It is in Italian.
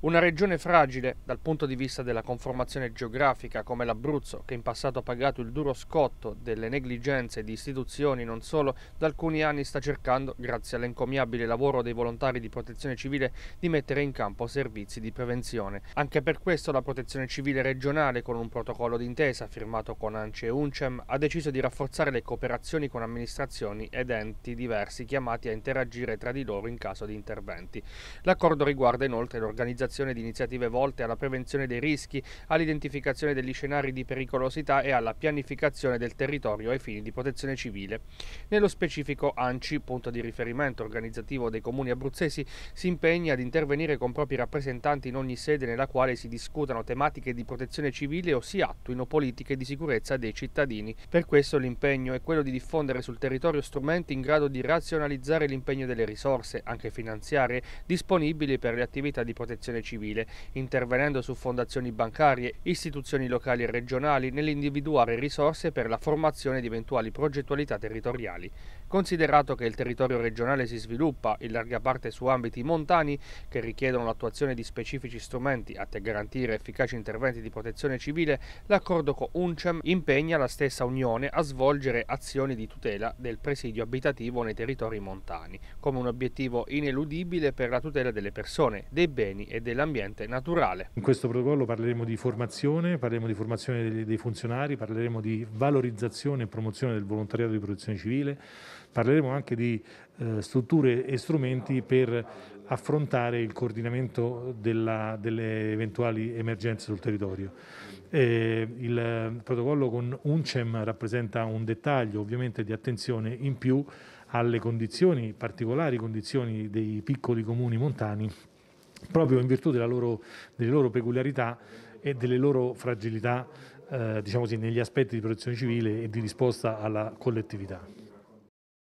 Una regione fragile dal punto di vista della conformazione geografica come l'Abruzzo, che in passato ha pagato il duro scotto delle negligenze di istituzioni non solo, da alcuni anni sta cercando, grazie all'encomiabile lavoro dei volontari di protezione civile, di mettere in campo servizi di prevenzione. Anche per questo la protezione civile regionale, con un protocollo d'intesa firmato con ANCE e UNCEM, ha deciso di rafforzare le cooperazioni con amministrazioni ed enti diversi chiamati a interagire tra di loro in caso di interventi. L'accordo riguarda inoltre l'organizzazione realizzazione di iniziative volte alla prevenzione dei rischi, all'identificazione degli scenari di pericolosità e alla pianificazione del territorio ai fini di protezione civile. Nello specifico ANCI, punto di riferimento organizzativo dei comuni abruzzesi, si impegna ad intervenire con propri rappresentanti in ogni sede nella quale si discutano tematiche di protezione civile o si attuino politiche di sicurezza dei cittadini. Per questo l'impegno è quello di diffondere sul territorio strumenti in grado di razionalizzare l'impegno delle risorse, anche finanziarie, disponibili per le attività di protezione protezione civile, intervenendo su fondazioni bancarie, istituzioni locali e regionali nell'individuare risorse per la formazione di eventuali progettualità territoriali. Considerato che il territorio regionale si sviluppa in larga parte su ambiti montani che richiedono l'attuazione di specifici strumenti atte a garantire efficaci interventi di protezione civile, l'accordo con UNCEM impegna la stessa Unione a svolgere azioni di tutela del presidio abitativo nei territori montani, come un obiettivo ineludibile per la tutela delle persone, dei beni e dei dell'ambiente naturale. In questo protocollo parleremo di formazione, parleremo di formazione dei funzionari, parleremo di valorizzazione e promozione del volontariato di protezione civile, parleremo anche di eh, strutture e strumenti per affrontare il coordinamento della, delle eventuali emergenze sul territorio. Eh, il protocollo con UNCEM rappresenta un dettaglio ovviamente di attenzione in più alle condizioni, particolari condizioni dei piccoli comuni montani proprio in virtù loro, delle loro peculiarità e delle loro fragilità eh, diciamo così, negli aspetti di protezione civile e di risposta alla collettività.